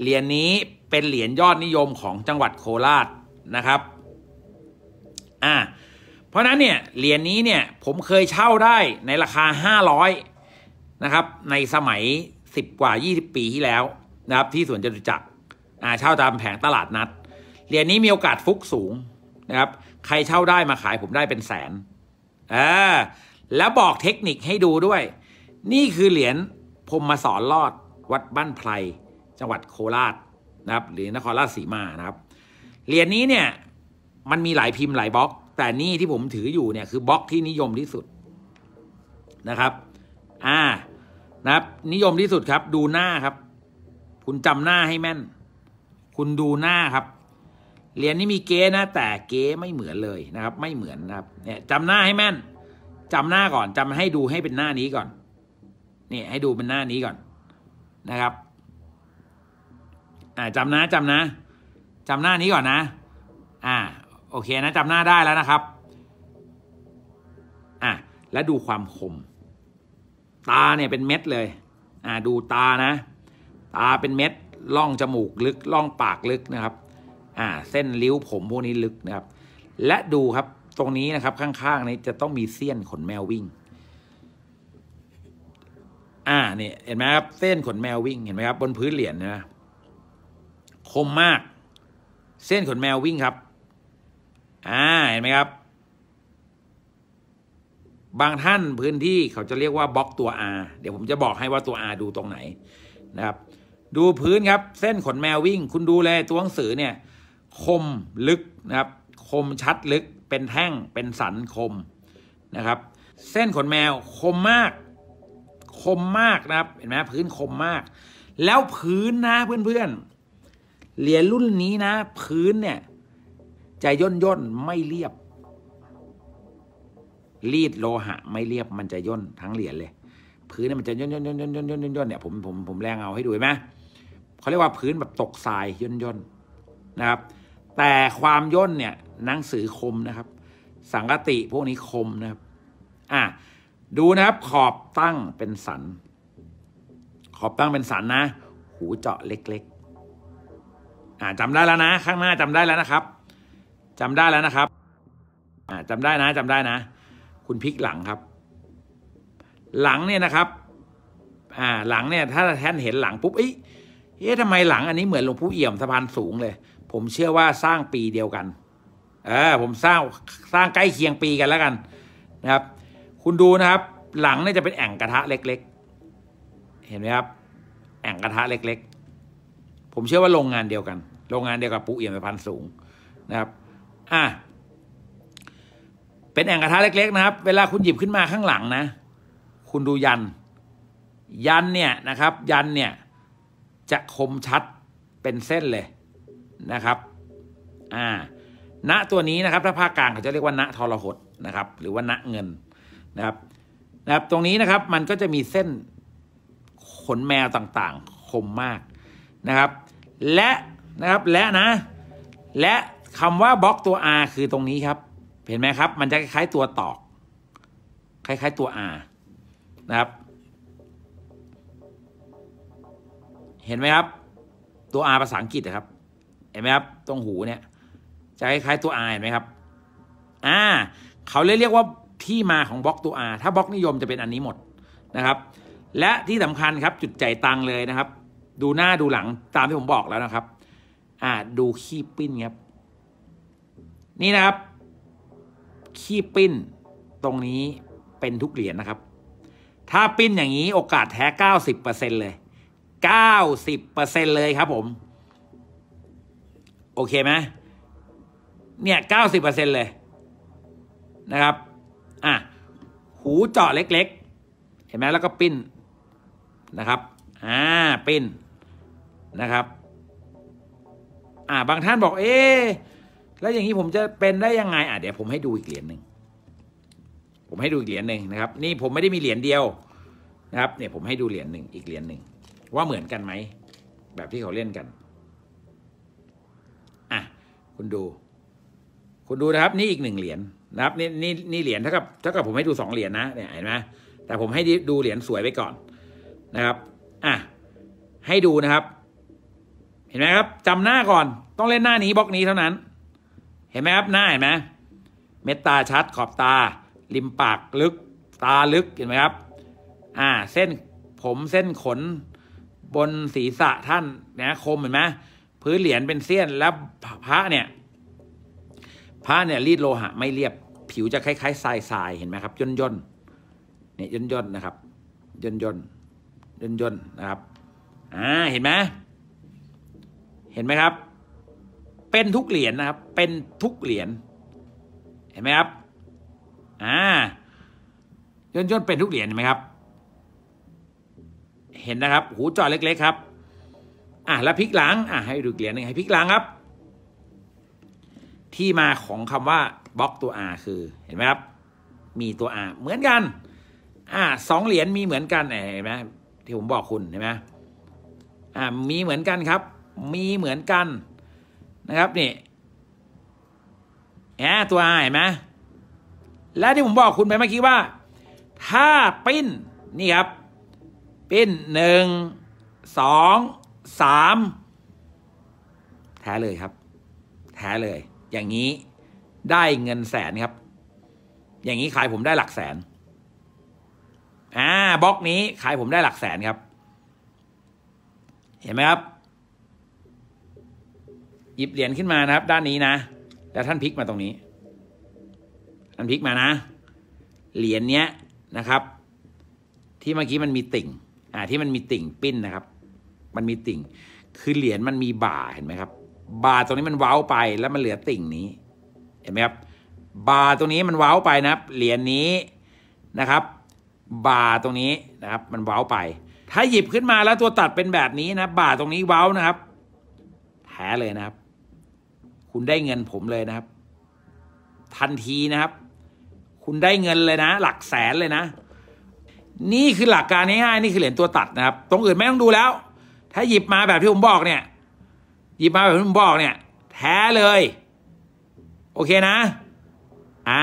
เหรียญนี้เป็นเหรียญยอดนิยมของจังหวัดโคราชนะครับ อ่า เพราะนั้นเนี่ยเหรียญนี้เนี่ย ผมเคยเช่าได้ในราคาห้าร้อยนะครับ ในสมัยสิบกว่ายี่สิบปีที่แล้ว นะครับ ที่สวนจตุจักรอ่า เช่าตามแผงตลาดนัด เหรียญนี้มีโอกาสฟุกสูงนะครับ ใครเช่าได้มาขายผมได้เป็นแสนอ่าแล้วบอกเทคนิคให้ดูด้วย นี่คือเหรียญผมมาสอนรอดวัดบ้านไพรจังหวัดโคราชนะครับ หรือนครราชสีมานะครับเหรียญนี้เนี่ย มันมีหลายพิมพ์หลายบล็อก แต่นี่ที่ผมถืออยู่เนี่ยคือบล็อกที่นิยมที่สุดนะครับ อ่านะครับ นิยมที่สุดครับ ดูหน้าครับ คุณจำหน้าให้แม่น คุณดูหน้าครับเหรียญนี้มีเก๊นะแต่เก๊ไม่เหมือนเลยนะครับ ไม่เหมือนนะครับเนี่ยจำหน้าให้แม่น จำหน้าก่อน จำให้ดูให้เป็นหน้านี้ก่อนเนี่ยให้ดูเป็นหน้านี้ก่อนนะครับอ่าจำนะจำนะจำหน้านี้ก่อนนะ อ่า โอเคนะ จำหน้าได้แล้วนะครับ อ่าและดูความคมตาเนี่ยเป็นเม็ดเลย อ่าดูตานะ ตาเป็นเม็ดล่องจมูกลึก ล่องปากลึกนะครับ อ่า เส้นริ้วผมพวกนี้ลึกนะครับ และดูครับตรงนี้นะครับ ข้างๆนี้จะต้องมีเสี้ยนขนแมววิ่ง อ่า เนี่ยเห็นไหมครับเส้นขนแมววิ่งเห็นไหมครับบนพื้นเหรียญนนะคมมาก เส้นขนแมววิ่งครับ อ่า เห็นไหมครับ บางท่านพื้นที่เขาจะเรียกว่าบล็อกตัว R เดี๋ยวผมจะบอกให้ว่าตัว R ดูตรงไหนนะครับ ดูพื้นครับ เส้นขนแมววิ่ง คุณดูเลยตัวหนังสือเนี่ย คมลึกนะครับ คมชัดลึกเป็นแท่งเป็นสันคมนะครับ เส้นขนแมวคมมาก คมมากนะครับ เห็นไหมพื้นคมมาก แล้วพื้นนะเพื่อนๆเหรียญรุ่นนี้นะ พื้นเนี่ยจะย่นย่นไม่เรียบรีดโลหะ ไม่เรียบมันจะย่นทั้งเหรียญเลย พื้นเนี่ยมันจะย่นย่นย่นย่นย่นย่นย่นย่นเนี่ยผมผมผมแรงเอาให้ดูเห็นไหมเขาเรียกว่า พื้นแบบตกทรายย่นย่นนะครับ แต่ความย่นเนี่ยหนังสือคมนะครับ สังกติพวกนี้คมนะครับ อ่ะดูนะครับ ขอบตั้งเป็นสันขอบตั้งเป็นสันนะ หูเจาะเล็ก่าจำได้แล้วนะ ข้างหน้าจำได้แล้วนะครับจำได้แล้วนะครับ อ่าจำได้นะจำได้นะคุณพลิกหลังครับ หลังเนี่ยนะครับ อ่า หลังเนี่ย ถ้าท่านเห็นหลังปุ๊บเอ๊ะเอ๊ทำไมหลังอันนี้เหมือนหลวงพู่เอี่ยมสะพานสูงเลย ผมเชื่อว่าสร้างปีเดียวกัน เออ ผมสร้างสร้างใกล้เคียงปีกันแล้วกัน นะครับ คุณดูนะครับ หลังเนี่ยจะเป็นแอ่งกระทะเล็ก ๆ เห็นไหมครับ แอ่งกระทะเล็กๆผมเชื่อว่าโรงงานเดียวกันโรงงานเดียวกับปูเอี่ยมสะพันสูงนะครับ อ่ะเป็นแอ่งกระทะเล็ก ๆนะครับ เวลาคุณหยิบขึ้นมาข้างหลังนะ คุณดูยัน ยันเนี่ยนะครับ ยันเนี่ยจะคมชัดเป็นเส้นเลยนะครับ อ่า ณ ตัวนี้นะครับถ้าภาคกลางเขาจะเรียกว่า ณทรหดนะครับ หรือว่าณเงินนะครับ นะครับ ตรงนี้นะครับ มันก็จะมีเส้นขนแมวต่างๆ คมมากนะครับ และนะครับและนะ และคำว่าบล็อกตัว R คือตรงนี้ครับ เห็นไหมครับ มันจะคล้ายตัวตอก คล้ายๆตัว R นะครับเห็นไหมครับ ตัว R ภาษาอังกฤษนะครับ เห็นไหมครับ ตรงหูเนี่ย จะคล้ายๆตัว R เห็นไหมครับอ่าเขาเลยเรียกว่าที่มาของบล็อกตัว R ถ้าบล็อกนิยมจะเป็นอันนี้หมดนะครับ และที่สำคัญครับ จุดใจตังเลยนะครับ ดูหน้าดูหลังตามที่ผมบอกแล้วนะครับ่าดูขี้ปิ้นครับ นี่นะครับ ขี้ปิ้นตรงนี้เป็นทุกเหรียญนนะครับ ถ้าปิ้นอย่างนี้โอกาสแท้เก้าสิบเปอร์เซ็นเลยเก้าสิบเปอร์เซ็นเลยครับผม โอเคไหมเนี่ยเก้าสิบเปอร์เซ็นเลยนะครับ อ่ะหูเจาะเล็ก ๆ เห็นไหมแล้วก็ปิ้นนะครับอ่าปิ้นนะครับอ่า บางท่านบอกเอ๊แล้วอย่างนี้ผมจะเป็นได้ยังไงอ่าเดี๋ยวผมให้ดูอีกเหรียญหนึ่งผมให้ดูอีกเหรียญหนึ่งนะครับ นี่ผมไม่ได้มีเหรียญเดียว นะครับ เนี่ยผมให้ดูเหรียญหนึ่งอีกเหรียญหนึ่งว่าเหมือนกันไหมแบบที่เขาเล่นกันอ่ะคุณดูคุณดูนะครับ นี่อีกหนึ่งเหรียญนะครับ นี่นี่นี่เหรียญเท่ากับเท่ากับผมให้ดูสองเหรียญนะ เนี่ยเห็นไหมแต่ ผมให้ดูเหรียญสวยไว้ก่อนนะครับ อ่ะให้ดูนะครับเห็นไหมครับจำหน้าก่อนต้องเล่นหน้านี้บล็อกนี้เท่านั้น เห็นไหมครับหน้าเห็นไหมเม็ดตาชัดขอบตา ริมปากลึก ตาลึกเห็นไหมครับ อ่า เส้นผมเส้นขนบนศีรษะท่านนะคมเห็นไหมพื้นเหรียญเป็นเสี้ยนแล้วพระเนี่ยพระเนี่ยรีดโลหะ ไม่เรียบ ผิวจะคล้ายๆทรายทรายเห็นไหมครับย่นย่นเนี่ยย่นย่นนะครับย่นย่นย่นย่นนะครับอ่าเห็นไหมเห็นไหมครับ เป็นทุกเหรียญนนะครับ เป็นทุกเหรียญ เห็นไหมครับ อ่าย่นย่นเป็นทุกเหรียญเห็นไหมครับ เห็นนะครับ หูจอเล็ก ๆ ครับ อ่ะแล้วพลิกหลังอ่ะให้ดูเหรียญหนึ่งให้พลิกหลังครับ ที่มาของคำว่าบล็อกตัว R คือ เห็นไหมครับ มีตัว R เหมือนกัน อ่า สองเหรียญมีเหมือนกันเห็นไหมที่ผมบอกคุณเห็นไหมอ่า มีเหมือนกันครับมีเหมือนกันนะครับนี่แหมตัว R เห็นไหมและที่ผมบอกคุณไปเมื่อกี้ว่า ถ้าปิ้นนี่ครับปิ้นหนึ่งสองสามแท้เลยครับ แท้เลยอย่างนี้ได้เงินแสนครับ อย่างนี้ขายผมได้หลักแสนอ่าบล็อกนี้ขายผมได้หลักแสนครับ เห็นไหมครับหยิบเหรียญขึ้นมานะครับ ด้านนี้นะ แล้วท่านพลิกมาตรงนี้ ท่านพลิกมานะ เหรียญเนี้ยนะครับ ที่เมื่อกี้มันมีติ่งอ่าที่มันมีติ่งปิ้นนะครับ มันมีติ่ง คือเหรียญมันมีบ่า เห็นไหมครับ บ่าตรงนี้มันเว้าไปแล้วมันเหลือติ่งนี้ เห็นไหมครับบ่าตรงนี้มันเว้าไปนะครับ เหรียญนี้นะครับ บ่าตรงนี้นะครับ มันเว้าไป ถ้าหยิบขึ้นมาแล้วตัวตัดเป็นแบบนี้นะบ่าตรงนี้เว้านะครับแท้เลยนะครับคุณได้เงินผมเลยนะครับ ทันทีนะครับคุณได้เงินเลยนะหลักแสนเลยนะ นี่คือหลักการง่ายๆนี่คือเหรียญตัวตัดนะครับ ตรงอื่นไม่ต้องดูแล้ว ถ้าหยิบมาแบบที่ผมบอกเนี่ย หยิบมาแบบที่ผมบอกเนี่ย แท้เลยโอเคนะอ่า